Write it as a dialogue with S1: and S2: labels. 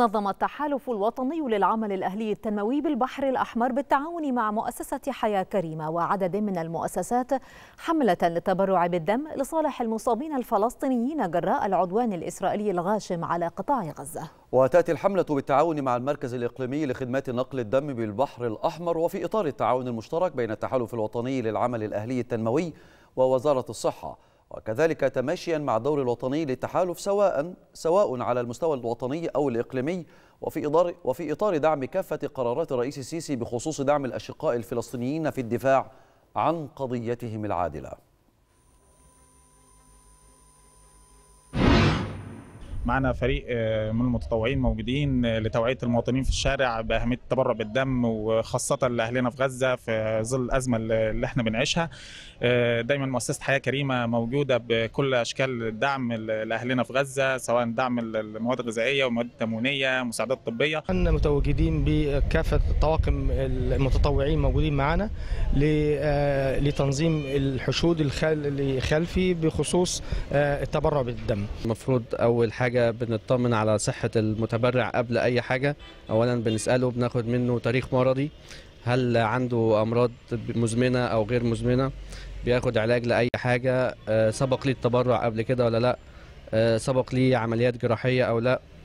S1: نظم التحالف الوطني للعمل الأهلي التنموي بالبحر الأحمر بالتعاون مع مؤسسة حياة كريمة وعدد من المؤسسات حملة للتبرع بالدم لصالح المصابين الفلسطينيين جراء العدوان الإسرائيلي الغاشم على قطاع غزة
S2: وتأتي الحملة بالتعاون مع المركز الإقليمي لخدمات نقل الدم بالبحر الأحمر وفي إطار التعاون المشترك بين التحالف الوطني للعمل الأهلي التنموي ووزارة الصحة وكذلك تماشيا مع الدور الوطني للتحالف سواء سواء على المستوى الوطني او الاقليمي وفي اطار وفي اطار دعم كافه قرارات الرئيس السيسي بخصوص دعم الاشقاء الفلسطينيين في الدفاع عن قضيتهم العادله
S3: معنا فريق آه، من المتطوعين موجودين آه، لتوعيه المواطنين في الشارع باهميه التبرع بالدم وخاصه لاهلنا في غزه في ظل الازمه اللي احنا بنعيشها آه، دايما مؤسسه حياه كريمه موجوده بكل اشكال الدعم لاهلنا في غزه سواء دعم المواد الغذائيه والمواد التموينيه مساعدات طبيه
S4: احنا متواجدين بكافه طواقم المتطوعين موجودين معنا لتنظيم الحشود الخلفي
S5: بخصوص التبرع بالدم المفروض اول حاجه حاجه بنطمن على صحه المتبرع قبل اي حاجه اولا بنساله بناخد منه تاريخ مرضي هل عنده امراض مزمنه او غير مزمنه بياخد علاج لاي حاجه آه، سبق ليه التبرع قبل كده ولا لا آه، سبق ليه عمليات جراحيه او لا